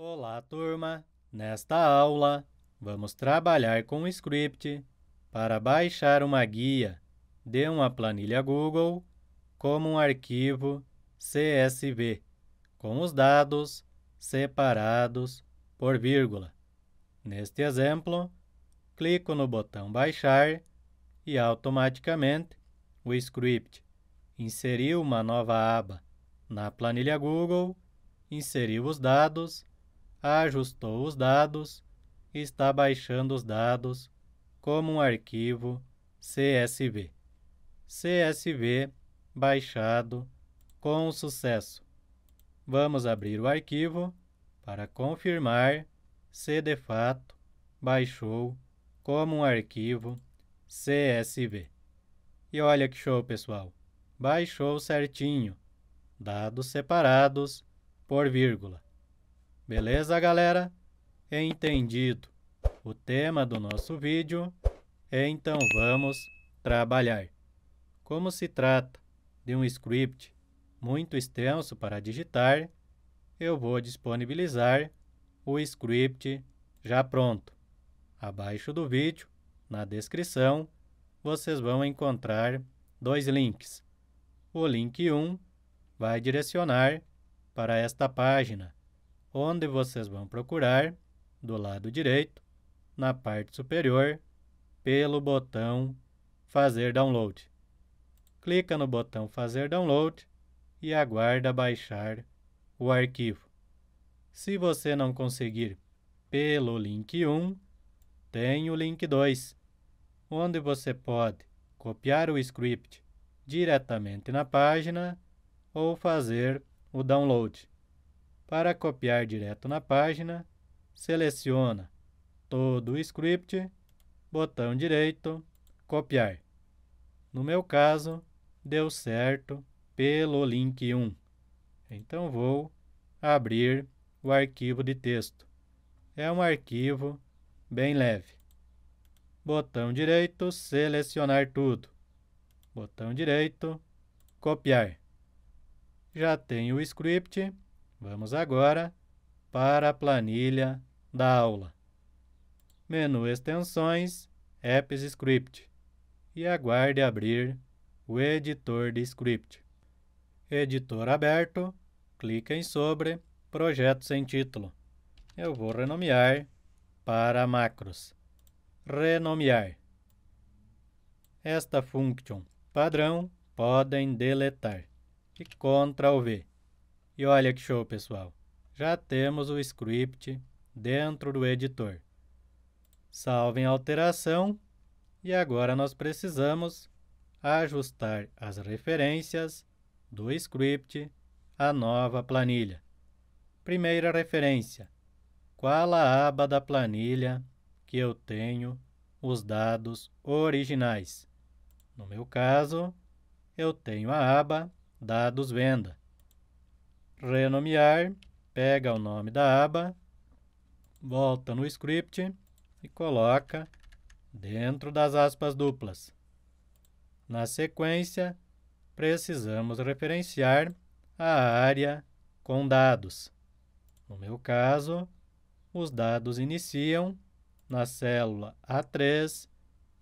Olá, turma! Nesta aula, vamos trabalhar com o script para baixar uma guia de uma planilha Google como um arquivo CSV, com os dados separados por vírgula. Neste exemplo, clico no botão Baixar e automaticamente o script inseriu uma nova aba na planilha Google, inseriu os dados ajustou os dados, está baixando os dados como um arquivo CSV. CSV baixado com sucesso. Vamos abrir o arquivo para confirmar se de fato baixou como um arquivo CSV. E olha que show, pessoal! Baixou certinho, dados separados por vírgula. Beleza, galera? Entendido. O tema do nosso vídeo é então vamos trabalhar. Como se trata de um script muito extenso para digitar, eu vou disponibilizar o script já pronto. Abaixo do vídeo, na descrição, vocês vão encontrar dois links. O link 1 vai direcionar para esta página onde vocês vão procurar, do lado direito, na parte superior, pelo botão Fazer Download. Clica no botão Fazer Download e aguarda baixar o arquivo. Se você não conseguir pelo link 1, tem o link 2, onde você pode copiar o script diretamente na página ou fazer o download. Para copiar direto na página, seleciona todo o script, botão direito, copiar. No meu caso, deu certo pelo link 1. Então vou abrir o arquivo de texto. É um arquivo bem leve. Botão direito, selecionar tudo. Botão direito, copiar. Já tenho o script Vamos agora para a planilha da aula. Menu Extensões, Apps Script e aguarde abrir o editor de script. Editor aberto, clique em sobre Projeto sem título. Eu vou renomear para Macros. Renomear. Esta function padrão podem deletar e Ctrl V. E olha que show, pessoal! Já temos o script dentro do editor. Salve em alteração e agora nós precisamos ajustar as referências do script à nova planilha. Primeira referência: qual a aba da planilha que eu tenho os dados originais? No meu caso, eu tenho a aba Dados Venda renomear, pega o nome da aba, volta no script e coloca dentro das aspas duplas. Na sequência, precisamos referenciar a área com dados. No meu caso, os dados iniciam na célula A3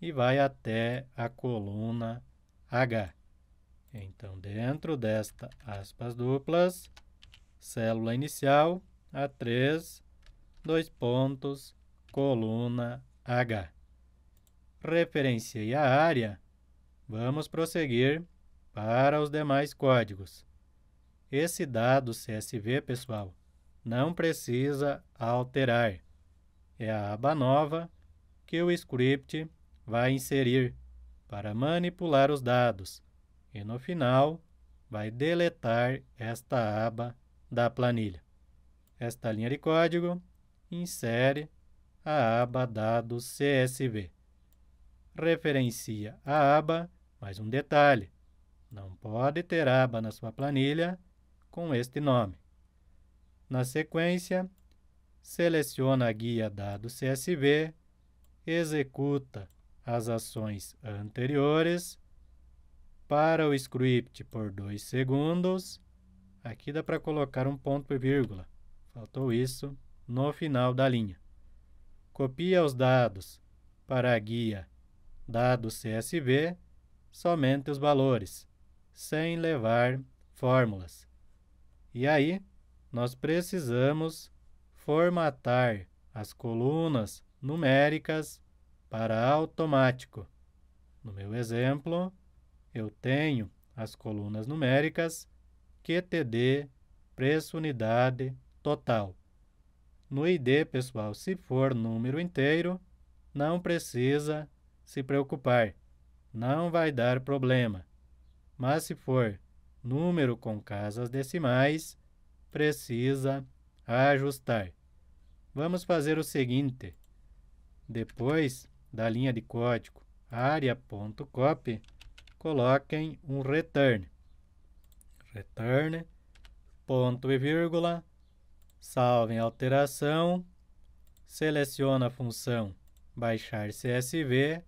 e vai até a coluna H. Então, dentro desta aspas duplas, célula inicial, A3, dois pontos, coluna H. Referenciei a área, vamos prosseguir para os demais códigos. Esse dado CSV, pessoal, não precisa alterar. É a aba nova que o script vai inserir para manipular os dados e no final vai deletar esta aba da planilha. Esta linha de código insere a aba Dados CSV. Referencia a aba, mais um detalhe: não pode ter aba na sua planilha com este nome. Na sequência, seleciona a guia Dados CSV, executa as ações anteriores para o script por 2 segundos Aqui dá para colocar um ponto e vírgula. Faltou isso no final da linha. Copia os dados para a guia Dados CSV, somente os valores, sem levar fórmulas. E aí, nós precisamos formatar as colunas numéricas para automático. No meu exemplo, eu tenho as colunas numéricas QTD, preço unidade total. No ID, pessoal, se for número inteiro, não precisa se preocupar, não vai dar problema. Mas se for número com casas decimais, precisa ajustar. Vamos fazer o seguinte. Depois da linha de código área.copy, coloquem um return return, ponto e vírgula, salve alteração, seleciona a função baixar CSV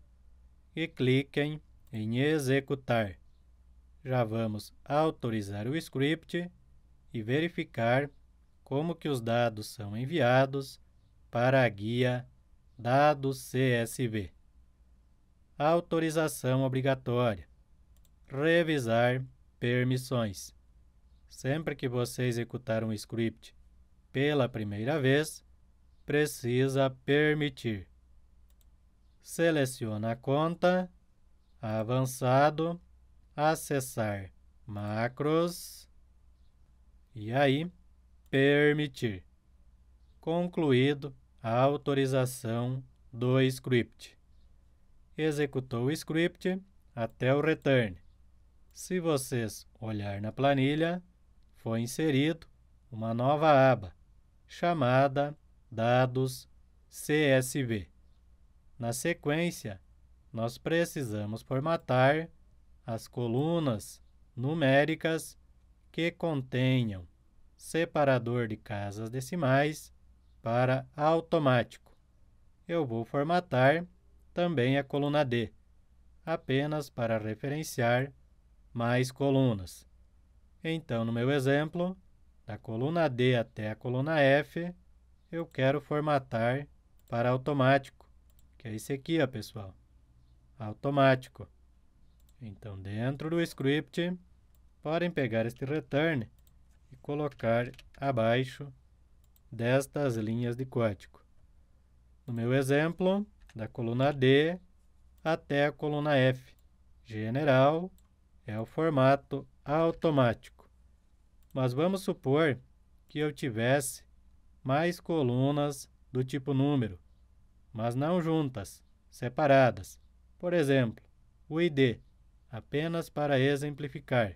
e cliquem em executar. Já vamos autorizar o script e verificar como que os dados são enviados para a guia Dados CSV. Autorização obrigatória. Revisar permissões. Sempre que você executar um script pela primeira vez, precisa permitir. Seleciona a conta, avançado, acessar macros e aí permitir. Concluído a autorização do script. Executou o script até o return. Se vocês olhar na planilha, foi inserido uma nova aba chamada Dados CSV. Na sequência, nós precisamos formatar as colunas numéricas que contenham separador de casas decimais para automático. Eu vou formatar também a coluna D, apenas para referenciar mais colunas. Então, no meu exemplo, da coluna D até a coluna F, eu quero formatar para automático, que é esse aqui, ó, pessoal. Automático. Então, dentro do script, podem pegar este return e colocar abaixo destas linhas de código. No meu exemplo, da coluna D até a coluna F. General é o formato automático. Mas vamos supor que eu tivesse mais colunas do tipo número, mas não juntas, separadas. Por exemplo, o ID, apenas para exemplificar.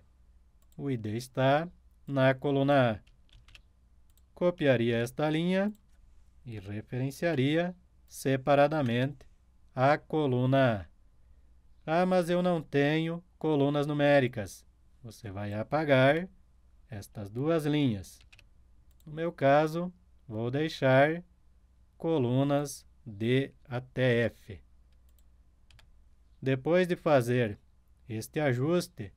O ID está na coluna A. Copiaria esta linha e referenciaria separadamente a coluna A. Ah, mas eu não tenho colunas numéricas você vai apagar estas duas linhas. No meu caso, vou deixar colunas D até F. Depois de fazer este ajuste,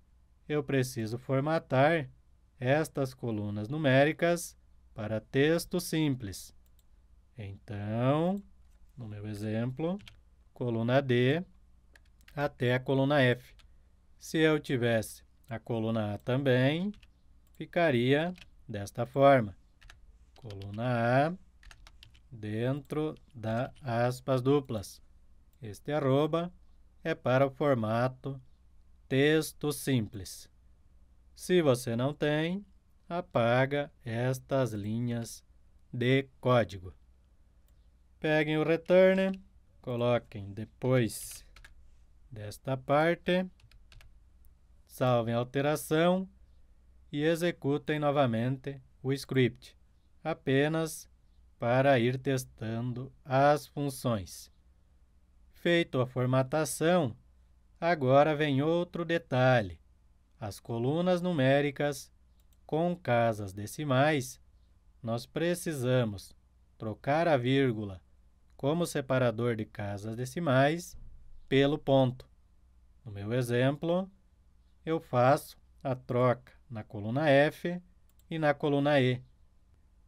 eu preciso formatar estas colunas numéricas para texto simples. Então, no meu exemplo, coluna D até a coluna F. Se eu tivesse a coluna A também ficaria desta forma. Coluna A dentro da aspas duplas. Este arroba é para o formato texto simples. Se você não tem, apaga estas linhas de código. Peguem o return, coloquem depois desta parte salvem a alteração e executem novamente o script, apenas para ir testando as funções. Feito a formatação, agora vem outro detalhe. As colunas numéricas com casas decimais, nós precisamos trocar a vírgula como separador de casas decimais pelo ponto. No meu exemplo, eu faço a troca na coluna F e na coluna E.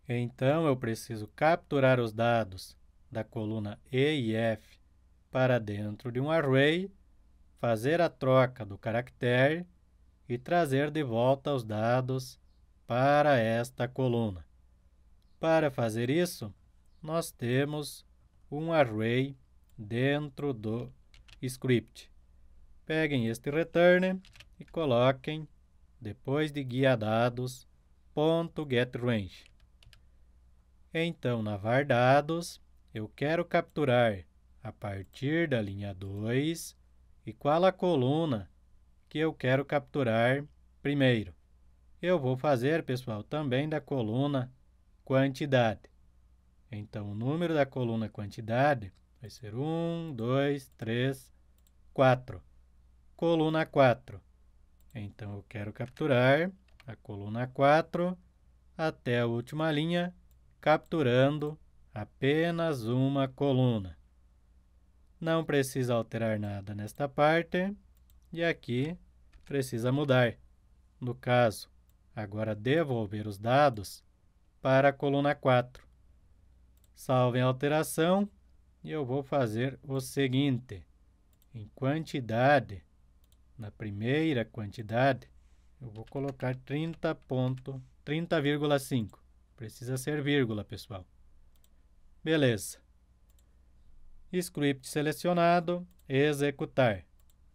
Então, eu preciso capturar os dados da coluna E e F para dentro de um array, fazer a troca do caractere e trazer de volta os dados para esta coluna. Para fazer isso, nós temos um array dentro do script. Peguem este return e coloquem depois de guia dados ponto getRange. Então, na var dados, eu quero capturar a partir da linha 2 e qual a coluna que eu quero capturar primeiro. Eu vou fazer, pessoal, também da coluna quantidade. Então, o número da coluna quantidade vai ser 1, 2, 3, 4. Coluna 4. Então, eu quero capturar a coluna 4 até a última linha, capturando apenas uma coluna. Não precisa alterar nada nesta parte e aqui precisa mudar. No caso, agora devolver os dados para a coluna 4. Salve a alteração e eu vou fazer o seguinte. Em quantidade, na primeira quantidade, eu vou colocar 30,5. Precisa ser vírgula, pessoal. Beleza. Script selecionado, executar.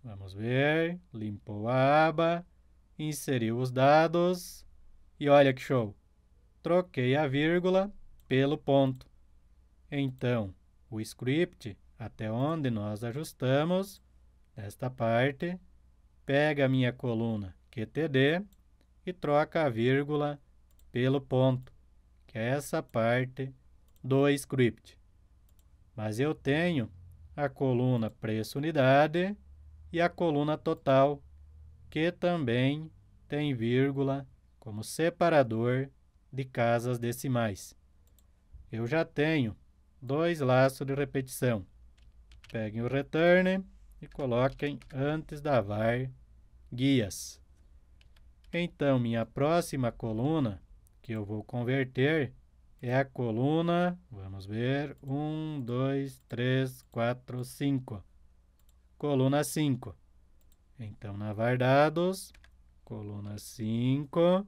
Vamos ver, limpou a aba, inseriu os dados e olha que show. Troquei a vírgula pelo ponto. Então, o script, até onde nós ajustamos, nesta parte, pega a minha coluna QTD e troca a vírgula pelo ponto, que é essa parte do script. Mas eu tenho a coluna preço unidade e a coluna total, que também tem vírgula como separador de casas decimais. Eu já tenho dois laços de repetição. Peguem o return e coloquem antes da var guias. Então, minha próxima coluna que eu vou converter é a coluna, vamos ver, 1, 2, 3, 4, 5. Coluna 5. Então, na var dados, coluna 5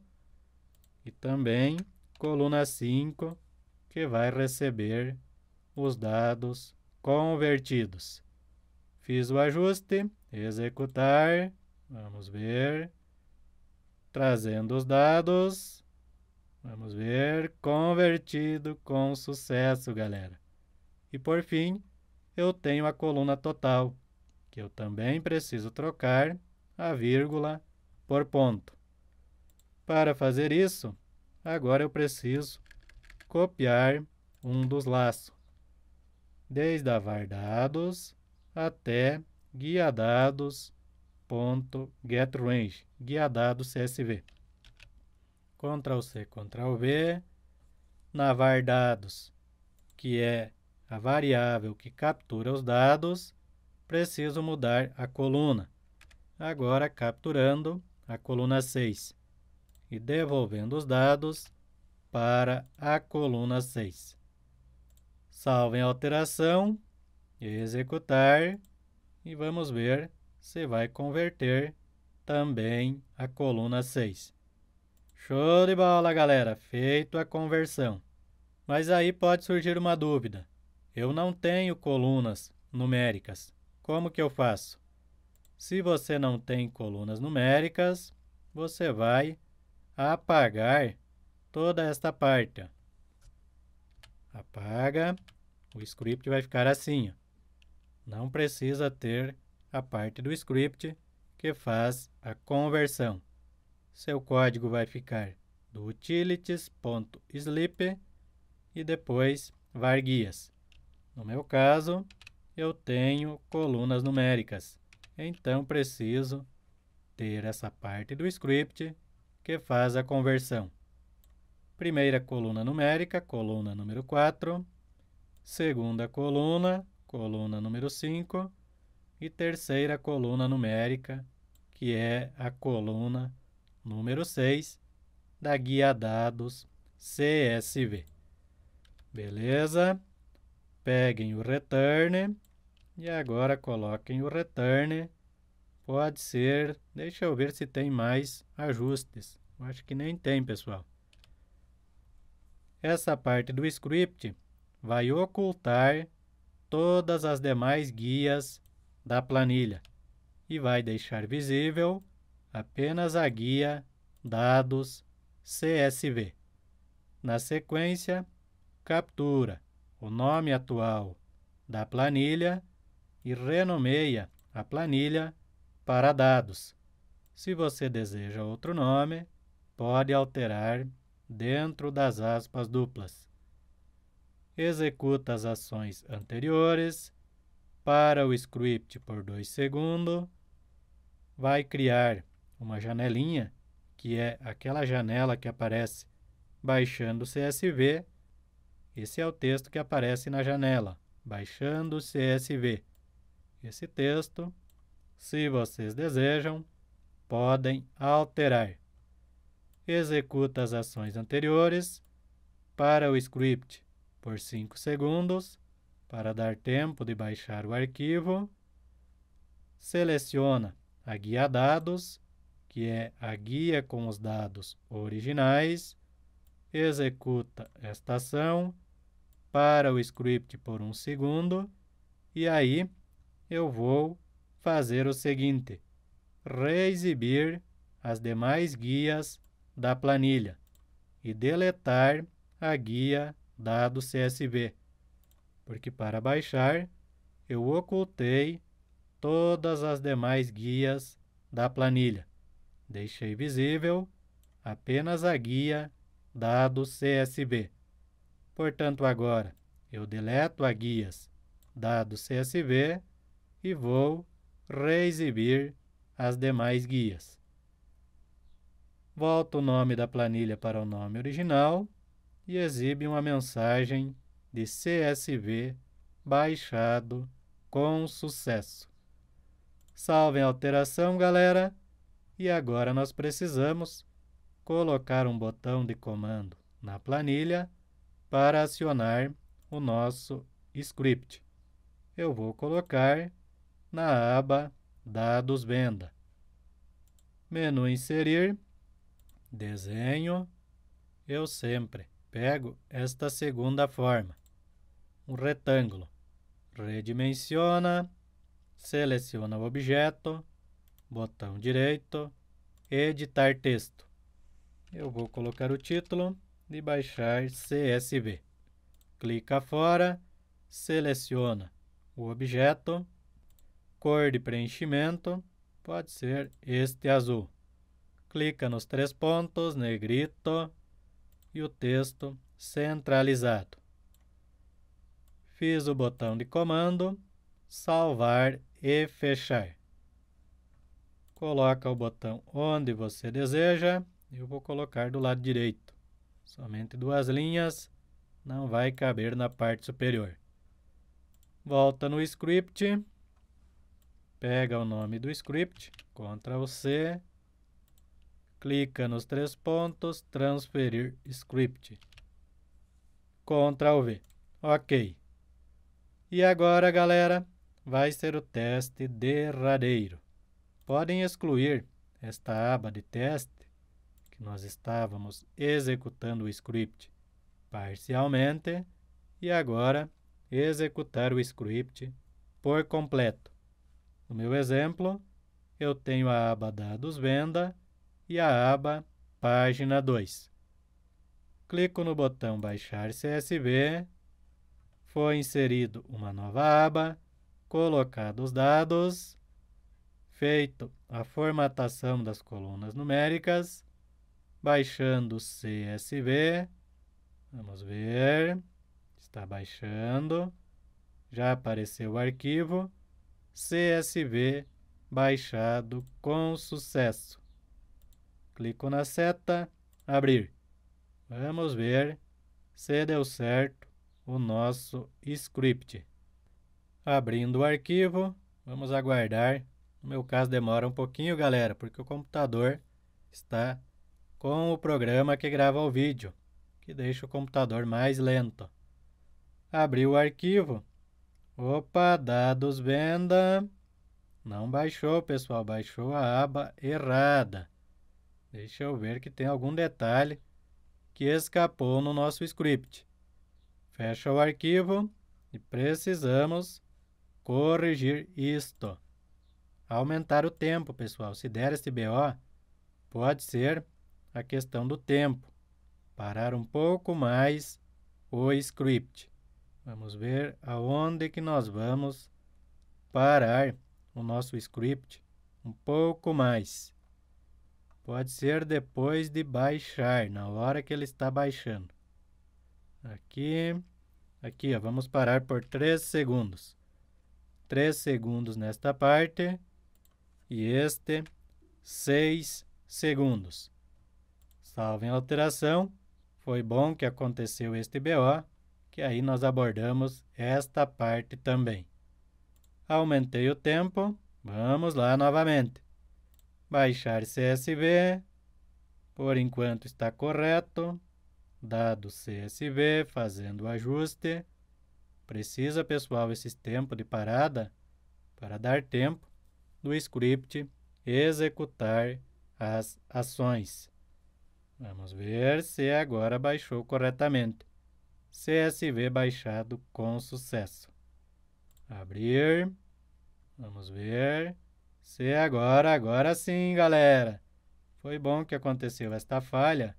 e também coluna 5, que vai receber os dados convertidos. Fiz o ajuste, executar, vamos ver, trazendo os dados, vamos ver, convertido com sucesso, galera. E por fim, eu tenho a coluna total, que eu também preciso trocar a vírgula por ponto. Para fazer isso, agora eu preciso copiar um dos laços. desde avar dados, até guiadados.getRange, guiadados CSV. Ctrl C, Ctrl V, navar dados, que é a variável que captura os dados, preciso mudar a coluna. Agora capturando a coluna 6 e devolvendo os dados para a coluna 6. Salve a alteração, executar e vamos ver se vai converter também a coluna 6. Show de bola, galera! Feito a conversão. Mas aí pode surgir uma dúvida. Eu não tenho colunas numéricas. Como que eu faço? Se você não tem colunas numéricas, você vai apagar toda esta parte. Apaga. O script vai ficar assim. Ó não precisa ter a parte do script que faz a conversão. Seu código vai ficar do utilities.sleep e depois var guias. No meu caso, eu tenho colunas numéricas, então preciso ter essa parte do script que faz a conversão. Primeira coluna numérica, coluna número 4. Segunda coluna, coluna número 5 e terceira coluna numérica, que é a coluna número 6 da guia dados CSV. Beleza? Peguem o return e agora coloquem o return. Pode ser, deixa eu ver se tem mais ajustes. acho que nem tem, pessoal. Essa parte do script vai ocultar todas as demais guias da planilha e vai deixar visível apenas a guia Dados CSV. Na sequência, captura o nome atual da planilha e renomeia a planilha para Dados. Se você deseja outro nome, pode alterar dentro das aspas duplas executa as ações anteriores, para o script por 2 segundos, vai criar uma janelinha, que é aquela janela que aparece baixando o CSV. Esse é o texto que aparece na janela, baixando o CSV. Esse texto, se vocês desejam, podem alterar. Executa as ações anteriores para o script por 5 segundos para dar tempo de baixar o arquivo. Seleciona a guia dados, que é a guia com os dados originais. Executa esta ação para o script por um segundo. E aí eu vou fazer o seguinte, reexibir as demais guias da planilha e deletar a guia dado CSV, porque para baixar eu ocultei todas as demais guias da planilha. Deixei visível apenas a guia dado CSV. Portanto, agora eu deleto a guias dado CSV e vou reexibir as demais guias. Volto o nome da planilha para o nome original e exibe uma mensagem de CSV baixado com sucesso. Salvem a alteração, galera, e agora nós precisamos colocar um botão de comando na planilha para acionar o nosso script. Eu vou colocar na aba Dados Venda. Menu Inserir, Desenho, Eu Sempre. Pego esta segunda forma, um retângulo. Redimensiona, seleciona o objeto, botão direito, editar texto. Eu vou colocar o título e baixar CSV. Clica fora, seleciona o objeto, cor de preenchimento, pode ser este azul. Clica nos três pontos, negrito, e o texto centralizado. Fiz o botão de comando salvar e fechar. Coloca o botão onde você deseja. Eu vou colocar do lado direito. Somente duas linhas, não vai caber na parte superior. Volta no script, pega o nome do script, Ctrl C, clica nos três pontos, transferir script. Ctrl V. Ok. E agora, galera, vai ser o teste derradeiro. Podem excluir esta aba de teste que nós estávamos executando o script parcialmente e agora executar o script por completo. No meu exemplo, eu tenho a aba dados venda e a aba Página 2. Clico no botão Baixar CSV, foi inserido uma nova aba, colocados os dados, feito a formatação das colunas numéricas, baixando CSV, vamos ver, está baixando, já apareceu o arquivo, CSV baixado com sucesso. Clico na seta, abrir. Vamos ver se deu certo o nosso script. Abrindo o arquivo, vamos aguardar. No meu caso demora um pouquinho, galera, porque o computador está com o programa que grava o vídeo, que deixa o computador mais lento. Abri o arquivo. Opa, dados venda. Não baixou, pessoal, baixou a aba errada. Deixa eu ver que tem algum detalhe que escapou no nosso script. Fecha o arquivo e precisamos corrigir isto. Aumentar o tempo, pessoal. Se der esse BO, pode ser a questão do tempo. Parar um pouco mais o script. Vamos ver aonde que nós vamos parar o nosso script um pouco mais. Pode ser depois de baixar, na hora que ele está baixando. Aqui, aqui, ó, vamos parar por 3 segundos. 3 segundos nesta parte e este 6 segundos. Salvem a alteração. Foi bom que aconteceu este BO, que aí nós abordamos esta parte também. Aumentei o tempo. Vamos lá novamente baixar CSV. Por enquanto está correto. Dado CSV, fazendo o ajuste. Precisa, pessoal, esse tempo de parada para dar tempo do script executar as ações. Vamos ver se agora baixou corretamente. CSV baixado com sucesso. Abrir. Vamos ver. Se agora, agora sim, galera. Foi bom que aconteceu esta falha,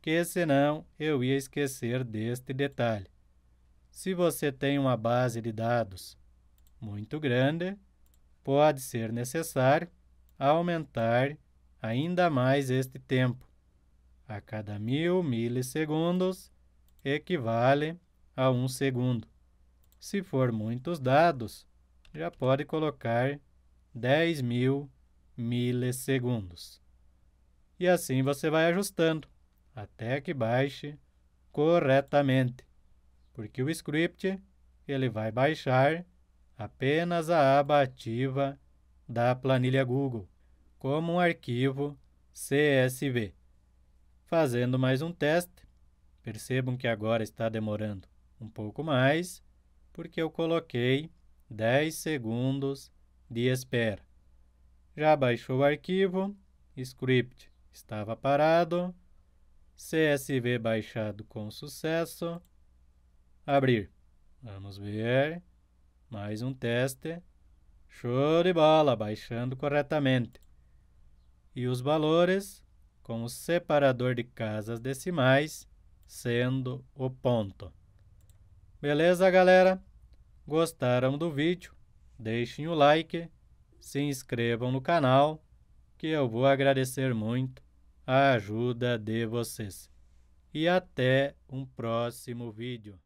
que senão eu ia esquecer deste detalhe. Se você tem uma base de dados muito grande, pode ser necessário aumentar ainda mais este tempo. A cada mil milissegundos equivale a um segundo. Se for muitos dados, já pode colocar 10 mil milissegundos. E assim você vai ajustando até que baixe corretamente, porque o script ele vai baixar apenas a aba ativa da planilha Google, como um arquivo CSV. Fazendo mais um teste, percebam que agora está demorando um pouco mais, porque eu coloquei 10 segundos de espera. Já baixou o arquivo, script estava parado, CSV baixado com sucesso. Abrir. Vamos ver. Mais um teste. Show de bola, baixando corretamente. E os valores com o separador de casas decimais sendo o ponto. Beleza, galera? Gostaram do vídeo? deixem o like, se inscrevam no canal, que eu vou agradecer muito a ajuda de vocês. E até um próximo vídeo.